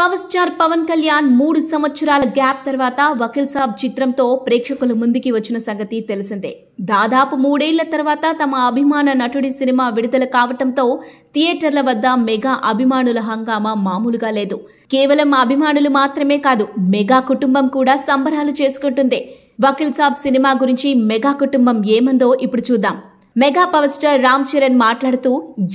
power star Pawan Kalyan మూడు సంవత్సరాల gap తర్వాత వకీల్ సాబ్ చిత్రంతో ప్రేక్షకుల ముందుకి వచ్చిన సంగతి తెలిసిందే దాదాపు మూడేళ్ల తర్వాత తమ అభిమాన నటుడి సినిమా విడుదల కావటంతో థియేటర్ల వద్ద మెగా అభిమానుల హంగామా మామూలుగా లేదు కేవలం అభిమానులు మాత్రమే కాదు మెగా కుటుంబం కూడా సంబరాలు చేసుకుంటుంది వకీల్ సాబ్ సినిమా గురించి మెగా కుటుంబం ఏమందో ఇప్పుడు చూద్దాం mega power star Ram Charan మాట్లాడుతూ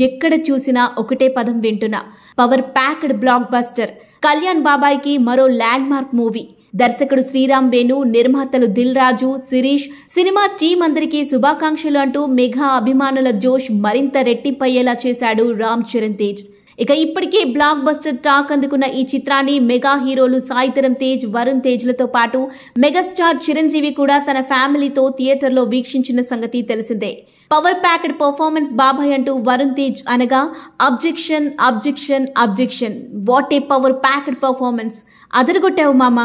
ఎక్కడ చూసినా ఒకటే పదం వింటున్నా power packed blockbuster Kalyan బాబాయ్కి మరో ల్యాండ్ మార్క్ మూవీ దర్శకుడు శ్రీరామ్ వేణు నిర్మాతలు దిల్ రాజు శిరీష్ సినిమా టీం అందరికీ శుభాకాంక్షలు అంటూ మెగా అభిమానుల జోష్ మరింత రెట్టింపయ్యేలా చేశాడు రామ్ చరణ్ తేజ్ ఇక ఇప్పటికే బ్లాక్ బస్టర్ టాక్ అందుకున్న ఈ చిత్రాన్ని మెగా హీరోలు సాయితరం తేజ్ వరుణ్ తేజ్లతో పాటు మెగాస్టార్ చిరంజీవి కూడా తన ఫ్యామిలీతో థియేటర్లో వీక్షించిన సంగతి తెలిసిందే పవర్ ప్యాక్డ్ పర్ఫార్మెన్స్ బాబాయ్ అంటూ వరుణ్ తేజ్ అనగా objection objection objection what a power packed performance అదరగొట్టావు మామ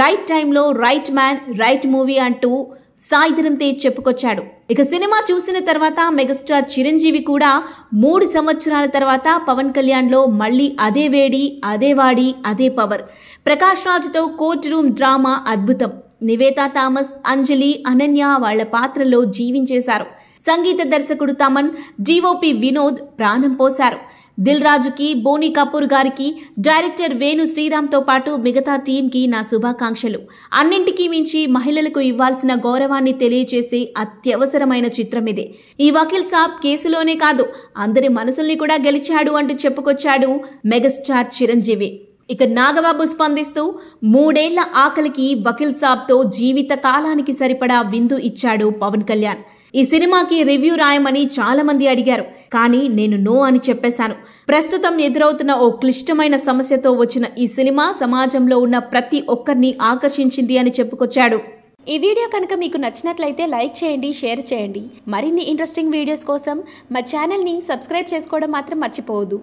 రైట్ టైంలో రైట్ మ్యాన్ రైట్ మూవీ అంటూ సాయిధరం తేజ్ చెప్పుకొచ్చాడు ఇక సినిమా చూసిన తర్వాత మెగాస్టార్ చిరంజీవి కూడా మూడు సంవత్సరాల తర్వాత పవన్ కళ్యాణ్లో మళ్ళీ అదే వేడి అదే వాడి అదే పవర్ ప్రకాష్ రాజ్తో కోర్ట్ రూమ్ డ్రామా అద్భుతం నివేతా థామస్ అంజలి అనన్య వాళ్ల పాత్రలో జీవించేశారు సంగీత దర్శకుడు తమన్ జీఓపి వినోద్ ప్రాణం పోశారు దిల్ రాజుకి బోనీ కపూర్ గారికి డైరెక్టర్ వేణు శ్రీరామ్తో పాటు మిగతా టీంకి నా శుభాకాంక్షలు అన్నింటికీ మించి మహిళలకు ఇవ్వాల్సిన గౌరవాన్ని తెలియజేసే అత్యవసరమైన చిత్రం ఇదే ఈ వకీల్ సాబ్ కేసులోనే కాదు అందరి మనసుల్ని కూడా గెలిచాడు అంటూ చెప్పుకొచ్చాడు మెగాస్టార్ చిరంజీవి ఇక నాగబాబు స్పందిస్తూ మూడేళ్ల ఆకలికి వకీల్ సాబ్తో జీవిత కాలానికి సరిపడా విందు ఇచ్చాడు పవన్ కళ్యాణ్ ఈ సినిమాకి రివ్యూ రాయమని చాలా మంది అడిగారు కానీ నేను నో అని చెప్పేశాను ప్రస్తుతం ఎదురవుతున్న ఓ క్లిష్టమైన సమస్యతో వచ్చిన ఈ సినిమా సమాజంలో ఉన్న ప్రతి ఒక్కరిని ఆకర్షించింది అని చెప్పుకొచ్చాడు ఈ వీడియో కనుక మీకు నచ్చినట్లయితే లైక్ చేయండి షేర్ చేయండి మరిన్ని ఇంట్రెస్టింగ్ వీడియోస్ కోసం మా ఛానల్ని సబ్స్క్రైబ్ చేసుకోవడం మాత్రం మర్చిపోవద్దు